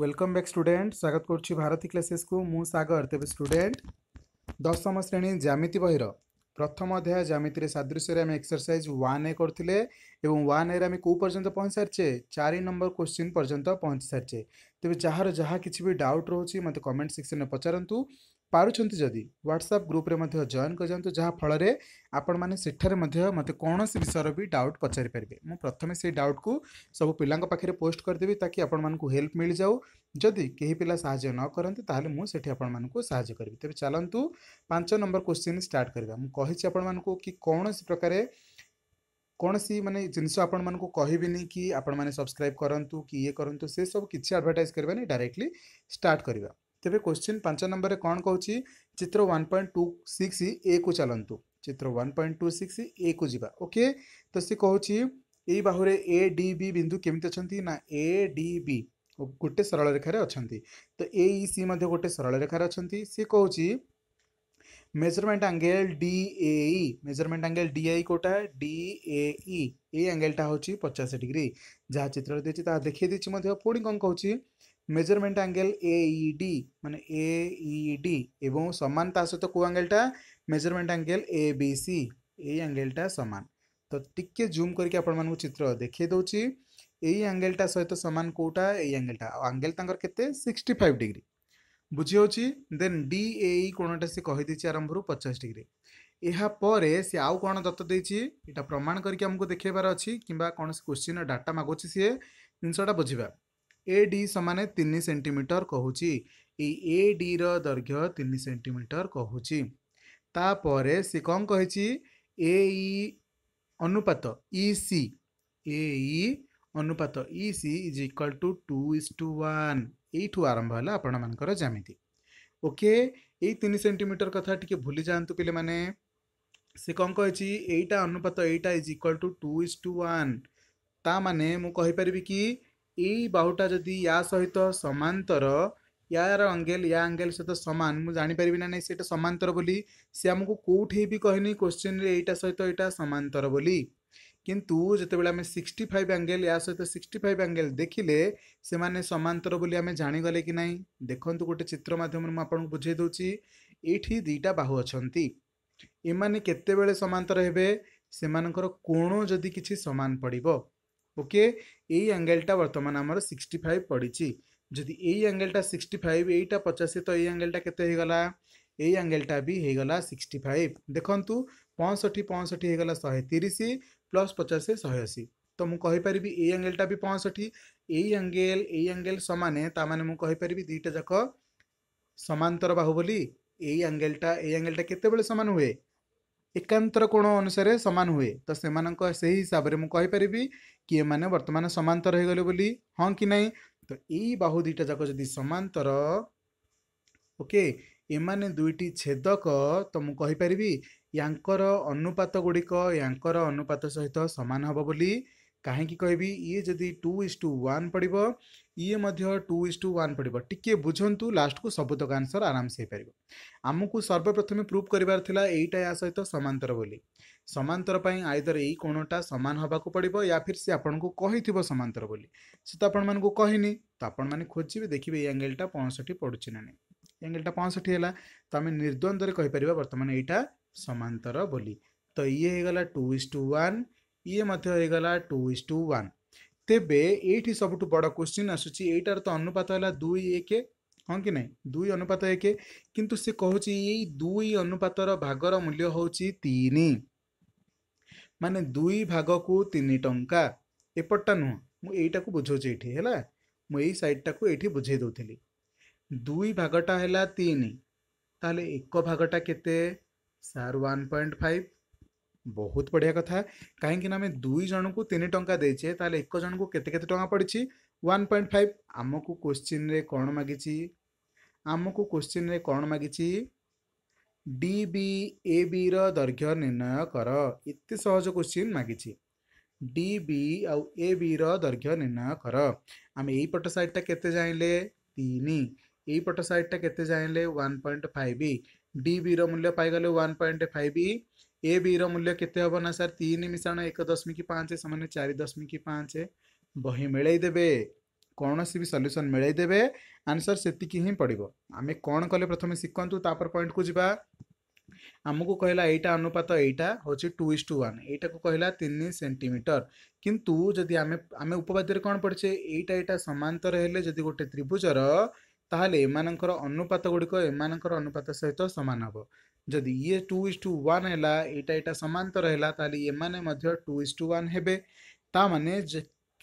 welcome back student স্বাগত করছি ভারতী ক্লাসেসকু মু সাগর তেবে স্টুডেন্ট দশম শ্রেণী জ্যামিতি বহির প্রথম অধ্যায় জ্যামিতিরে সাদৃশ্যরে আমি এক্সরসাইজ ওয়ান এ করলে এবং ওয়ান এর আমি কেউ পর্যন্ত পৌঁছি সারিছে চারি নম্বর কোশ্চিন পর্যন্ত পৌঁছি সারিছে তেবে যার যা কিছু বি ডাউট রয়েছে মতো কমেন্ট সেকশনে পচারতু पार्टी जदि ह्वाट्सअप ग्रुप्रे जयन करते जहाँफल आपण मैंने मत कौन विषय भी डाउट पचारिपारे मुझे प्रथम से डाउट को सब पिलाखे पोस्ट करदेवि ताकि आपको हेल्प मिल जाऊ जदि कहीं पिला सा न करते मुझे आपय करी तेज चलतु पांच नंबर क्वेश्चन स्टार्ट करवा मुझे आपण को कि कौन प्रकार कौन सी मानने जिनस को कह कि आपण सब्सक्राइब करूँ कि ये करूँ से सब किसी आडभटाइज करेंगे डायरेक्टली स्टार्ट करवा ତେବେ କୋଶ୍ଚିନ୍ ପାଞ୍ଚ ନମ୍ବରରେ କ'ଣ କହୁଛି ଚିତ୍ର ୱାନ୍ ପଏଣ୍ଟ ଟୁ ସିକ୍ସ ଏକୁ ଚାଲନ୍ତୁ ଚିତ୍ର ୱାନ୍ ପଏଣ୍ଟ ଟୁ ସିକ୍ସ ଏକୁ ଯିବା ଓକେ ତ ସେ କହୁଛି ଏଇ ବାହୁରେ ଏ ଡି ବି ବିନ୍ଦୁ କେମିତି ଅଛନ୍ତି ନା ଏ ଡି ବି ଗୋଟେ ସରଳ ରେଖାରେ ଅଛନ୍ତି ତ ଏ ଇ ସି ମଧ୍ୟ ଗୋଟେ ସରଳ ରେଖାରେ ଅଛନ୍ତି ସେ କହୁଛି measurement angle D A E measurement angle D I कोटा डी एई ए एंगलटा हूँ पचास डिग्री जहाँ चित्र देखिए देखिए पुणी कौन कौन মেজরমেন্ট আঙ্গেল এইডি মানে এইডি এবং সমান তা সহ কেউ আঙ্গেলটা measurement angle A B C এই আঙ্গেলটা সমান তো টিকে জুম করি আপনার চিত্র দেখাই দেছি এই আঙ্গেলটা সহিত সমান কোটা এই আঙ্গেলটা আঙ্গেল তাঁর কেতে সিক্সটি ফাইভ ডিগ্রি বুঝি হচ্ছে দেন ডি এই কোণটা সে কহিদি আরম্ভর পচাশ ডিগ্রি ଏହାପରେ ସେ ଆଉ କ'ଣ ଦତ୍ତ ଦେଇଛି ଏଇଟା ପ୍ରମାଣ କରିକି ଆମକୁ ଦେଖେଇବାର ଅଛି କିମ୍ବା କୌଣସି କୋଶ୍ଚିନ୍ର ଡାଟା ମାଗୁଛି ସିଏ ଜିନିଷଟା ବୁଝିବା ଏ ଡି ସମାନ ତିନି ସେଣ୍ଟିମିଟର କହୁଛି ଏଇ ଏ ଡିର ଦୈର୍ଘ୍ୟ ତିନି ସେଣ୍ଟିମିଟର କହୁଛି ତାପରେ ସେ କ'ଣ କହିଛି ଏ ଇ ଅନୁପାତ ଇ ସି ଏ ଇ ଅନୁପାତ E C is equal to two is to one ଏଇଠୁ ଆରମ୍ଭ ହେଲା ଆପଣମାନଙ୍କର ଜ୍ୟାମିତି ଓକେ ଏଇ ତିନି ସେଣ୍ଟିମିଟର କଥା ଟିକେ ଭୁଲି ଯାଆନ୍ତୁ ପିଲାମାନେ ସେ କ'ଣ କହିଛି ଏଇଟା ଅନୁପାତ ଏଇଟା is equal to two is to one ତା ମାନେ ମୁଁ କହିପାରିବି କି ଏଇ ବାହୁଟା ଯଦି ୟା ସହିତ ସମାନ୍ତର ୟାର ଆଙ୍ଗେଲ ୟା ଆଙ୍ଗେଲ ସହିତ ସମାନ ମୁଁ ଜାଣିପାରିବି ନା ନାହିଁ ସେଇଟା ସମାନ୍ତର ବୋଲି ସେ ଆମକୁ କେଉଁଠି ବି କହିନି କୋଶ୍ଚିନ୍ରେ ଏଇଟା ସହିତ ଏଇଟା ସମାନ୍ତର ବୋଲି କିନ୍ତୁ ଯେତେବେଳେ ଆମେ ସିକ୍ସଟି ଫାଇଭ୍ ଆଙ୍ଗେଲ୍ ୟା ସହିତ ସିକ୍ସଟି ଫାଇଭ୍ ଆଙ୍ଗେଲ୍ ଦେଖିଲେ ସେମାନେ ସମାନ୍ତର ବୋଲି ଆମେ ଜାଣିଗଲେ କି ନାହିଁ ଦେଖନ୍ତୁ ଗୋଟେ ଚିତ୍ର ମାଧ୍ୟମରେ ମୁଁ ଆପଣଙ୍କୁ ବୁଝେଇ ଦେଉଛି ଏଇଠି ଦୁଇଟା ବାହୁ ଅଛନ୍ତି ଏମାନେ କେତେବେଳେ ସମାନ୍ତର ହେବେ ସେମାନଙ୍କର କୋଣ ଯଦି କିଛି ସମାନ ପଡ଼ିବ ওকে এই ଆଙ୍ଗେଲଟା ବର୍ତ୍ତମାନ ଆମର ସିକ୍ସଟି ଫାଇଭ୍ ପଡ଼ିଛି ଯଦି ଏଇ ଆଙ୍ଗେଲଟା ସିକ୍ସଟି ଫାଇଭ୍ ଏଇଟା ପଚାଶେ ତ ଏଇ ଆଙ୍ଗେଲଟା କେତେ ହେଇଗଲା ଏଇ ଆଙ୍ଗେଲଟା ବି ହେଇଗଲା ସିକ୍ସଟି ଫାଇଭ୍ ଦେଖନ୍ତୁ ପଞ୍ଚଷଠି ପଞ୍ଚଷଠି ହେଇଗଲା ଶହେ ତିରିଶ ପ୍ଲସ୍ ପଚାଶ ଶହେ ଅଶୀ ତ ମୁଁ କହିପାରିବି ଏଇ ଆଙ୍ଗେଲଟା ବି ପଞ୍ଚଷଠି ଏଇ ଆଙ୍ଗେଲ ଏଇ ଆଙ୍ଗେଲ ସମାନେ ତାମାନେ ମୁଁ କହିପାରିବି ଦୁଇଟା ଯାକ ସମାନ୍ତର ବାହୁ ବୋଲି ଏଇ ଆଙ୍ଗେଲଟା ଏଇ ଆଙ୍ଗେଲଟା କେତେବେଳେ ସମାନ ହୁଏ ଏକାନ୍ତର କୋଣ ଅନୁସାରେ ସମାନ ହୁଏ ତ ସେମାନଙ୍କ ସେହି ହିସାବରେ ମୁଁ କହିପାରିବି କିଏ ମାନେ ବର୍ତ୍ତମାନ ସମାନ୍ତର ହେଇଗଲେ ବୋଲି ହଁ କି ନାହିଁ ତ ଏଇ ବାହୁ ଦୁଇଟା ଯାକ ଯଦି ସମାନ୍ତର ଓକେ ଏମାନେ ଦୁଇଟି ଛେଦକ ତ ମୁଁ କହିପାରିବି ୟାଙ୍କର ଅନୁପାତ ଗୁଡ଼ିକ ୟାଙ୍କର ଅନୁପାତ ସହିତ ସମାନ ହେବ ବୋଲି କାହିଁକି କହିବି ଇଏ ଯଦି ଟୁ ଇଜ୍ ଟୁ ୱାନ୍ ପଡ଼ିବ ये टू इज टू वन पड़े टी बुझु लास्ट को सबुत का आंसर आराम से पार आम को सर्वप्रथमें प्रूव करार सहित सामांतर बोली समातर पर आईदर यही कोणटा सामान हाबाक पड़ो या फिर से तो आपन को कही सामांतर बोली सी तो आपण कहनी तो आपने मैंने खोजे देखिए ये आंगेलटा पंसठ पड़ी ना नहीं आंगेलटा पंसठ है तो आम निर्द्वंद बर्तमान यहीटा सामांतर बोली तो ये टू इज टू वन ये गला टू इज टू वन ତେବେ ଏଇଠି ସବୁଠୁ ବଡ଼ କ୍ୱେଶ୍ଚିନ୍ ଆସୁଛି ଏଇଟାର ତ ଅନୁପାତ ହେଲା ଦୁଇ ଏକ ହଁ କି ନାହିଁ ଦୁଇ ଅନୁପାତ ଏକ କିନ୍ତୁ ସେ କହୁଛି ଏଇ ଦୁଇ ଅନୁପାତର ଭାଗର ମୂଲ୍ୟ ହେଉଛି ତିନି ମାନେ ଦୁଇ ଭାଗକୁ ତିନି ଟଙ୍କା ଏପଟଟା ନୁହଁ ମୁଁ ଏଇଟାକୁ ବୁଝାଉଛି ଏଇଠି ହେଲା ମୁଁ ଏଇ ସାଇଡ଼ଟାକୁ ଏଇଠି ବୁଝେଇ ଦେଉଥିଲି ଦୁଇ ଭାଗଟା ହେଲା ତିନି ତାହେଲେ ଏକ ଭାଗଟା କେତେ ସାର୍ ୱାନ୍ ପଏଣ୍ଟ ଫାଇଭ୍ ବହୁତ ବଢ଼ିଆ କଥା କାହିଁକି ନା ଆମେ ଦୁଇ ଜଣଙ୍କୁ ତିନି ଟଙ୍କା ଦେଇଛେ ତାହେଲେ ଏକ ଜଣଙ୍କୁ କେତେ କେତେ ଟଙ୍କା ପଡ଼ିଛି ୱାନ୍ ପଏଣ୍ଟ ଫାଇଭ୍ ଆମକୁ କୋଶ୍ଚିନ୍ରେ କ'ଣ ମାଗିଛି ଆମକୁ କୋଶ୍ଚିନ୍ରେ କ'ଣ ମାଗିଛି ଡି ବି ଏ ବିର ଦୈର୍ଘ୍ୟ ନିର୍ଣ୍ଣୟ କର ଏତେ ସହଜ କୋଶ୍ଚିନ୍ ମାଗିଛି ଡି ବି ଆଉ ଏ ବିର ଦୈର୍ଘ୍ୟ ନିର୍ଣ୍ଣୟ କର ଆମେ ଏଇ ପଟ ସାଇଡ଼୍ଟା କେତେ ଚାହିଁଲେ ତିନି ଏଇ ପଟ ସାଇଡ଼୍ଟା କେତେ ଚାହିଁଲେ ୱାନ୍ ପଏଣ୍ଟ ଫାଇଭ୍ ଡି ବିର ମୂଲ୍ୟ ପାଇଗଲେ one point five A B मूल्य केते हब ना सर तीन मिशाण एक दशमिक पाँच सामान्य चार दशमिक पाँच ବହି ମିଳେଇଦେବେ କୌଣସି ବି ସଲ୍ୟୁସନ୍ ମିଳେଇଦେବେ ଆନ୍ସର୍ ସେତିକି ହିଁ ପଡ଼ିବ ଆମେ କ'ଣ କଲେ ପ୍ରଥମେ ଶିଖନ୍ତୁ ତାପରେ ପଏଣ୍ଟକୁ ଯିବା ଆମକୁ କହିଲା ଏଇଟା ଅନୁପାତ ଏଇଟା ହେଉଛି ଟୁ ଇସ୍ ଟୁ ୱାନ୍ ଏଇଟାକୁ କହିଲା ତିନି ସେଣ୍ଟିମିଟର କିନ୍ତୁ ଯଦି ଆମେ ଆମେ ଉପବାଦ୍ୟରେ କ'ଣ ପଢ଼ିଛେ ଏଇଟା ଏଇଟା ସମାନ୍ତର ହେଲେ ଯଦି ଗୋଟେ ତ୍ରିଭୁଜର ତାହେଲେ ଏମାନଙ୍କର ଅନୁପାତ ଗୁଡ଼ିକ ଏମାନଙ୍କର ଅନୁପାତ ସହିତ ସମାନ ହେବ जदि ये टू इज टू वन है यहाँ यहाँ सामांतर है ये टू इज टू वन होने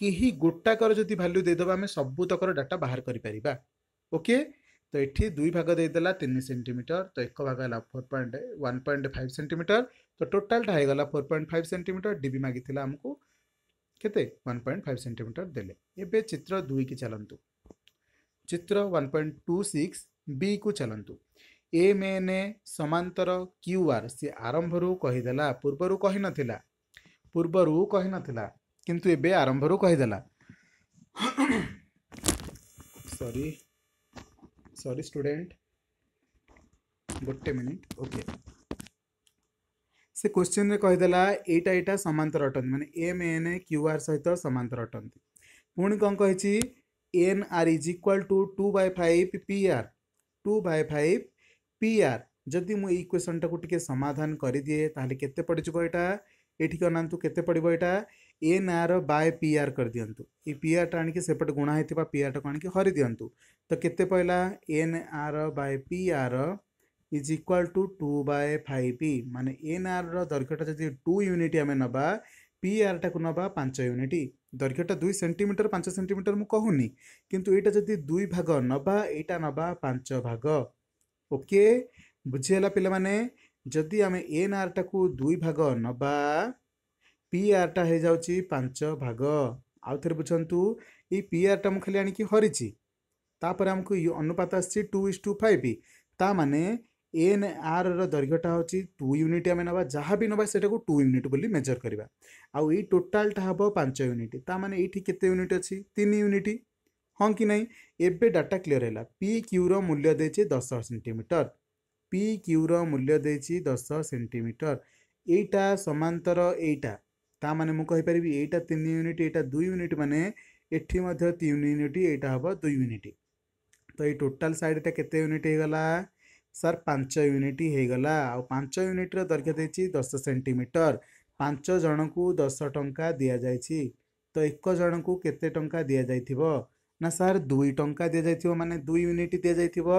के गोटाकर जो भैल्यू देदेब आम सबूतक डाटा बाहर करके तो ये दुई भाग देदेला तीन सेमिटर तो एक भाग है four point one point five centimetre तो टोटालटा हो गला four point five centimetre D मागी आमको वन पॉइंट फाइव सेन्टीमिटर देखे चित्र दुई की चलतु चित्र one point two six B को चलतु एम एन ए समातर क्यू आर सी आरंभ रूद पूर्वर कही ना पूर्वर कही ना किंतु एवं आरंभ रूदेला सरी सरी स्टूडेंट गोटे मिनिट ओके से क्वेश्चन में कहीदेला यहाँ यहाँ समातर अटंत मैंने M N A Q R सहित समातर अटंत पुणी कौन कही N R is equal to two by five P R two by five P R ଯଦି ମୁଁ ଏଇ କ୍ୱେଶ୍ଚନ୍ଟାକୁ ଟିକେ ସମାଧାନ କରିଦିଏ ତାହେଲେ କେତେ ପଡ଼ିଯିବ ଏଇଟା ଏଠିକି ଅନାନ୍ତୁ କେତେ ପଡ଼ିବ ଏଇଟା N R by P R କରିଦିଅନ୍ତୁ ଏଇ ପି ଆର୍ଟା ଆଣିକି ସେପଟେ ଗୁଣା ହେଇଥିବା ପି ଆର୍ଟାକୁ ଆଣିକି ହରିଦିଅନ୍ତୁ ତ କେତେ ପଡ଼ିଲା N R by P R is equal to two by five ମାନେ ଏନ୍ ଆର୍ର ଦୈର୍ଘ୍ୟଟା ଯଦି ଟୁ ୟୁନିଟ୍ ଆମେ ନେବା ପି ଆର୍ଟାକୁ ନେବା ପାଞ୍ଚ ୟୁନିଟ୍ ଦୈର୍ଘ୍ୟଟା ଦୁଇ ସେଣ୍ଟିମିଟର ପାଞ୍ଚ ସେଣ୍ଟିମିଟର ମୁଁ କହୁନି କିନ୍ତୁ ଏଇଟା ଯଦି ଦୁଇ ଭାଗ ନେବା ଏଇଟା ନେବା ପାଞ୍ଚ ଭାଗ ଓକେ ବୁଝିହେଲା ପିଲାମାନେ ଯଦି ଆମେ ଏନ୍ ଆର୍ଟାକୁ ଦୁଇ ଭାଗ ନେବା ପି ଆର୍ଟା ହେଇଯାଉଛି ପାଞ୍ଚ ଭାଗ ଆଉ ଥରେ ବୁଝନ୍ତୁ ଏଇ ପି ଆର୍ଟା ମୁଁ ଖାଲି ଆଣିକି ହରିଛି ତାପରେ ଆମକୁ ଅନୁପାତ ଆସିଛି ଟୁ ଇସ୍ ଟୁ ଫାଇଭ୍ ତା ମାନେ ଏନ୍ ଆର୍ର ଦୈର୍ଘ୍ୟଟା ହେଉଛି ଟୁ ୟୁନିଟ୍ ଆମେ ନେବା ଯାହା ବି ନେବା ସେଟାକୁ ଟୁ ୟୁନିଟ୍ ବୋଲି ମେଜର୍ କରିବା ଆଉ ଏଇ ଟୋଟାଲ୍ଟା ହେବ ପାଞ୍ଚ ୟୁନିଟ୍ ତା ମାନେ ଏଇଠି କେତେ ୟୁନିଟ୍ ଅଛି ତିନି ୟୁନିଟ୍ ହଁ କି ନାହିଁ ଏବେ ଡାଟା କ୍ଲିଅର୍ ହେଲା ପି କ୍ୟୁର ମୂଲ୍ୟ ଦେଇଛି ଦଶ ସେଣ୍ଟିମିଟର ପି କ୍ୟୁର ମୂଲ୍ୟ ଦେଇଛି ଦଶ ସେଣ୍ଟିମିଟର ଏଇଟା ସମାନ୍ତର ଏଇଟା ତା ମାନେ ମୁଁ କହିପାରିବି ଏଇଟା ତିନି ୟୁନିଟ୍ ଏଇଟା ଦୁଇ ୟୁନିଟ୍ ମାନେ ଏଠି ମଧ୍ୟ ତିନି ୟୁନିଟ୍ ଏଇଟା ହେବ ଦୁଇ ୟୁନିଟ୍ ତ ଏଇ ଟୋଟାଲ୍ ସାଇଡ଼୍ଟା କେତେ ୟୁନିଟ୍ ହେଇଗଲା ସାର୍ ପାଞ୍ଚ ୟୁନିଟ୍ ହେଇଗଲା ଆଉ ପାଞ୍ଚ ୟୁନିଟ୍ର ଦୈର୍ଘ୍ୟ ଦେଇଛି ଦଶ ସେଣ୍ଟିମିଟର ପାଞ୍ଚ ଜଣଙ୍କୁ ଦଶ ଟଙ୍କା ଦିଆଯାଇଛି ତ ଏକ ଜଣଙ୍କୁ କେତେ ଟଙ୍କା ଦିଆଯାଇଥିବ ନା ସାର୍ ଦୁଇ ଟଙ୍କା ଦିଆଯାଇଥିବ ମାନେ ଦୁଇ ୟୁନିଟ୍ ଦିଆଯାଇଥିବ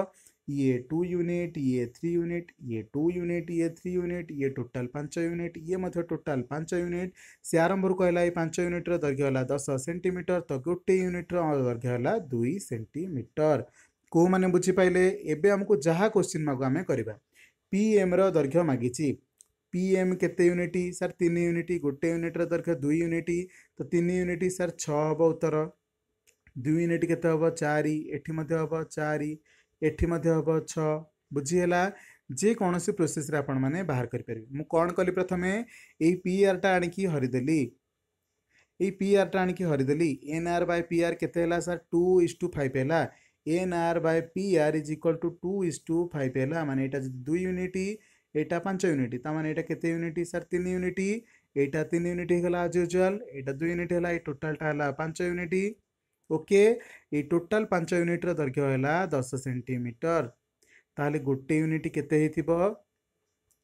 ଇଏ ଟୁ ୟୁନିଟ୍ ଇଏ ଥ୍ରୀ ୟୁନିଟ୍ ଇଏ ଟୁ ୟୁନିଟ୍ ଇଏ ଥ୍ରୀ ୟୁନିଟ୍ ଇଏ ଟୋଟାଲ୍ ପାଞ୍ଚ ୟୁନିଟ୍ ଇଏ ମଧ୍ୟ ଟୋଟାଲ୍ ପାଞ୍ଚ ୟୁନିଟ୍ ସେ ଆରମ୍ଭରୁ କହିଲା ଏଇ ପାଞ୍ଚ ୟୁନିଟ୍ର ଦୈର୍ଘ୍ୟ ହେଲା ଦଶ ସେଣ୍ଟିମିଟର ତ ଗୋଟେ ୟୁନିଟ୍ର ଦୈର୍ଘ୍ୟ ହେଲା ଦୁଇ ସେଣ୍ଟିମିଟର କେଉଁମାନେ ବୁଝିପାରିଲେ ଏବେ ଆମକୁ ଯାହା କୋଶ୍ଚିନ୍ ମାଗୁ ଆମେ କରିବା ପି ଏମ୍ର ଦୈର୍ଘ୍ୟ ମାଗିଛି ପି ଏମ୍ କେତେ ୟୁନିଟ୍ ସାର୍ ତିନି ୟୁନିଟ୍ ଗୋଟେ ୟୁନିଟ୍ର ଦୈର୍ଘ୍ୟ ଦୁଇ ୟୁନିଟ୍ ତ ତିନି ୟୁନିଟ୍ ସାର୍ ଛଅ ହେବ ଉତ୍ତର दुई यूनिट के चार ये हम चार ये हम छ बुझीगला जेकोसी प्रोसेस मैंने बाहर करें मुझ कौन कली प्रथम यही पी आर टा आरीदेली ये पी आर टा आरीदेली N R by P R के sir two is to five है N R by P R is equal to two is to five है मैंने ये दुई यूनिट यहाँ पांच यूनिट तो मैंने के यूनिट सर तीन यूनिट यहाँ तीन यूनिट होगा आज यूजुआल यहाँ दुई यूनिट है टोटालटा है पांच यूनिट ओके ये टोटल पांच यूनिट्र दैर्घ्य है दस सेमिटर ताल गोटे यूनिट के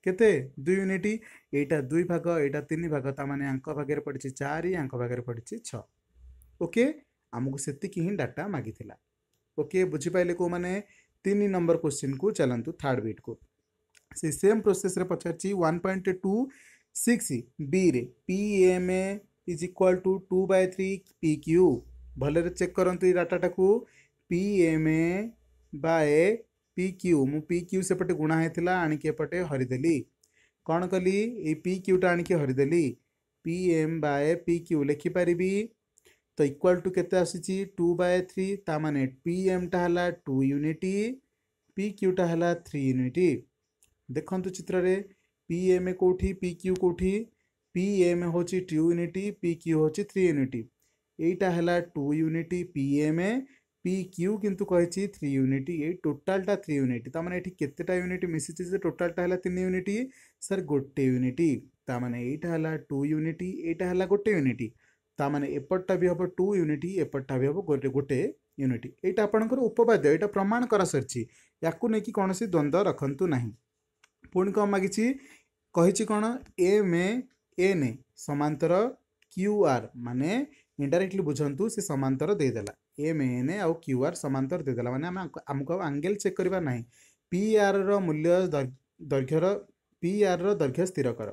केते दुई यूनिट यहाँ दुई भाग यहाँ तीन भाग तमें आंक भागे पड़ी चार आंक भागे पड़ी छके आमको से डाटा मागि ओके बुझिपाले को मैंने तीन नंबर क्वेश्चन को चलतु थार्ड बीट को से सेम प्रोसेस पचार one point two six B रे P M A is equal to two by three P Q भलि चेक करती डाटाटा को P M A by P Q मु पी क्यू सेपटे गुणा होता है आणिकपटे हरीदेली कौन कली पी क्यूटा आणिकरीदेली P M by P Q लिखिपारि तो इक्वाल टू के आसी टू बाय थ्री ताने पी एमटा है टू यूनिट पी क्यूटा है थ्री यूनिट देखु चित्र पी एम ए कौटी पी क्यू कौटी पी एम होनिट पी क्यू हूँ थ्री यूनिट এইটা হেলা two unit P M A P Q কিন্তু কী থ্রি ইউনিট এই টোটালটা থ্রি ইউনিট তার মানে এটি কেতেটা ইউনিট মিশিছে যে টোটালটা হল তিন ইউনিট স্যার গোটে ইউনিট তার মানে এইটা হল টু ইউনিট এইটা হল গোটে ইউনিট তার মানে এপটটা বি হব টু ইউনিট এপটটা বি হব গোটে ইউনিট এইটা আপনার উপবাদ্য এটা প্রমাণ করা সরিছি ইয়াকু নেই কোণী দ্বন্দ্ব রাখতু না পুঁ কম মাগিছি কী কোণ এম এ এন সমান্তর কিউ আর মানে ଇଣ୍ଡାଇରେକ୍ଟଲି ବୁଝନ୍ତୁ ସେ ସମାନ୍ତର ଦେଇଦେଲା ଏମ୍ ଏନ୍ ଆଉ କ୍ୟୁ ଆର୍ ସମାନ୍ତର ଦେଇଦେଲା ମାନେ ଆମେ ଆମକୁ ଆଉ ଆଙ୍ଗେଲ୍ ଚେକ୍ କରିବା ନାହିଁ ପି ଆର୍ର ମୂଲ୍ୟ ଦୈର୍ଘ୍ୟର ପି ଆର୍ର ଦୈର୍ଘ୍ୟ ସ୍ଥିର କର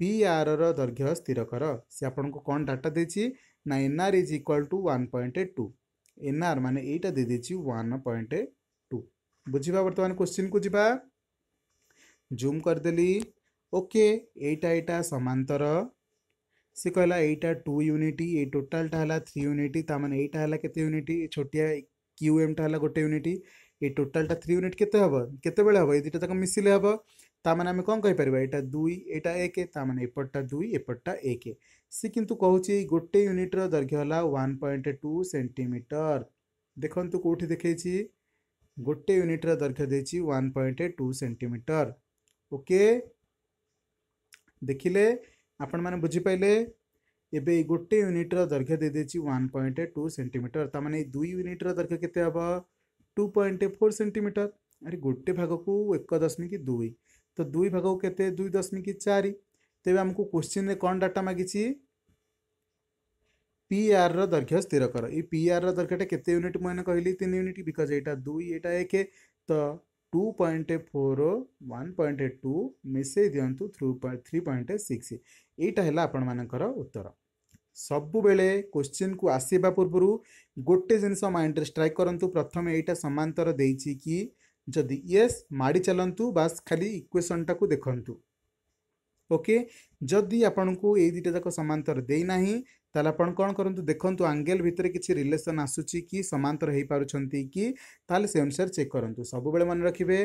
ପି ଆର୍ର ଦୈର୍ଘ୍ୟ ସ୍ଥିର କର ସେ ଆପଣଙ୍କୁ କ'ଣ ଡାଟା ଦେଇଛି ନା N R is equal to one point two N R ମାନେ ଏଇଟା ଦେଇଦେଇଛି ୱାନ୍ ପଏଣ୍ଟ ଟୁ ବୁଝିବା ବର୍ତ୍ତମାନ କୋଶ୍ଚିନ୍କୁ ଯିବା ଜୁମ୍ କରିଦେଲି ଓକେ ଏଇଟା ଏଇଟା ସମାନ୍ତର तो सी कहला यहीटा टू यूनिट ये टोटालटा है थ्री यूनिट ता मैंने यहीटा है कैसे यूनिट छोटिया क्यू एम टाला गोटे यूनिट ये टोटालटा थ्री यूनिट के हम हम ये दुटा तक मिसले हम ता मैंने आम कौन कहीपर दुई एटा एक मैंने एपटा दुई एपटा एक सी कितु कहे गोटे यूनिट्र दैर्घ्य है वन पॉइंट टू सेमिटर देखते कौट देखे गोटे यूनिट्र दैर्घ्य दे पॉइंट टू सेमिटर ओके देखिले ଆପଣମାନେ ବୁଝିପାରିଲେ ଏବେ ଏଇ ଗୋଟେ ୟୁନିଟ୍ର ଦୈର୍ଘ୍ୟ ଦେଇଦେଇଛି ୱାନ୍ ପଏଣ୍ଟ ଟୁ ସେଣ୍ଟିମିଟର ତା ମାନେ ଦୁଇ ୟୁନିଟ୍ର ଦୈର୍ଘ୍ୟ କେତେ ହେବ ଟୁ ପଏଣ୍ଟ ଫୋର୍ ସେଣ୍ଟିମିଟର ଆରେ ଗୋଟେ ଭାଗକୁ ଏକ ଦଶମିକ ଦୁଇ ତ ଦୁଇ ଭାଗକୁ କେତେ ଦୁଇ ଦଶମିକ ଚାରି ତେବେ ଆମକୁ କୋଶ୍ଚିନ୍ରେ କ'ଣ ଡାଟା ମାଗିଛି ପି ଆର୍ର ଦୈର୍ଘ୍ୟ ସ୍ଥିର କର ଏଇ ପି ଆର୍ର ଦୈର୍ଘ୍ୟଟା କେତେ ୟୁନିଟ୍ ମୁଁ ଏଇନେ କହିଲି ତିନି ୟୁନିଟ୍ ବିକଜ୍ ଏଇଟା ଦୁଇ ଏଇଟା ଏକ ତ two point four one point two मिसई दिंतु three point three point six यहाँ है आपण मान उत्तर सबुबले क्वेश्चन को आसवा पूर्व गोटे जिनस माइंड स्ट्राइक करूँ प्रथम यहीटा सामांतर दे कि जदि ये माड़ी चलतु बास खाली इक्वेसन टाक देखु ओके जदि आपन को यही दुटा जाक सामांतर देना ତାହେଲେ ଆପଣ କ'ଣ କରନ୍ତୁ ଦେଖନ୍ତୁ ଆଙ୍ଗେଲ ଭିତରେ କିଛି ରିଲେସନ୍ ଆସୁଛି କି ସମାନ୍ତର ହୋଇପାରୁଛନ୍ତି କି ତାହେଲେ ସେ ଅନୁସାରେ ଚେକ୍ କରନ୍ତୁ ସବୁବେଳେ ମନେ ରଖିବେ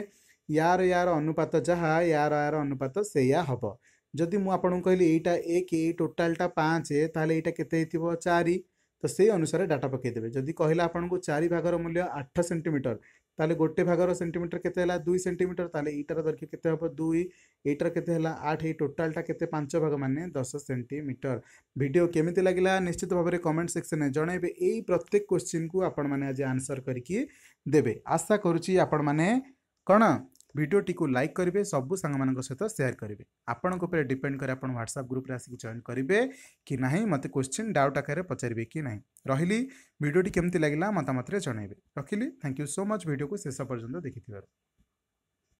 ୟାର ୟାର ଅନୁପାତ ଯାହା ୟାର ୟାର ଅନୁପାତ ସେଇଆ ହେବ ଯଦି ମୁଁ ଆପଣଙ୍କୁ କହିଲି ଏଇଟା ଏକ ଏଇ ଟୋଟାଲଟା ପାଞ୍ଚ ତାହେଲେ ଏଇଟା କେତେ ହେଇଥିବ ଚାରି ତ ସେଇ ଅନୁସାରେ ଡାଟା ପକାଇଦେବେ ଯଦି କହିଲା ଆପଣଙ୍କୁ ଚାରି ଭାଗର ମୂଲ୍ୟ ଆଠ ସେଣ୍ଟିମିଟର ताले गोटे भागर सेंटीमिटर के दुई सेमिटर ताले यार दर्घ्य के दुई यार के आठ योटालटा के पांच भाग मान दस सेमिटर भिड केमी लगे निश्चित भाव में कमेंट सेक्शन में जन प्रत्येक क्वेश्चन को आपण आज आनसर करके दे आशा करुच्ची आपण मैने कौन ভিডিওটি কো লাইক করিবে সব সাঙ্গ মানক সত শেয়ার করিবে আপনক উপর ডিপেন্ড করে আপন WhatsApp গ্রুপ রাস কি জয়েন করিবে কি নাহি মতে কোশ্চেন डाउट আ করে পচারিবে কি নাহি রইলি ভিডিওটি কেমতে লাগিলা মতামতরে জনায়বে রাখিলি thank you so much video কো শেষা পর্যন্ত দেখি থিবার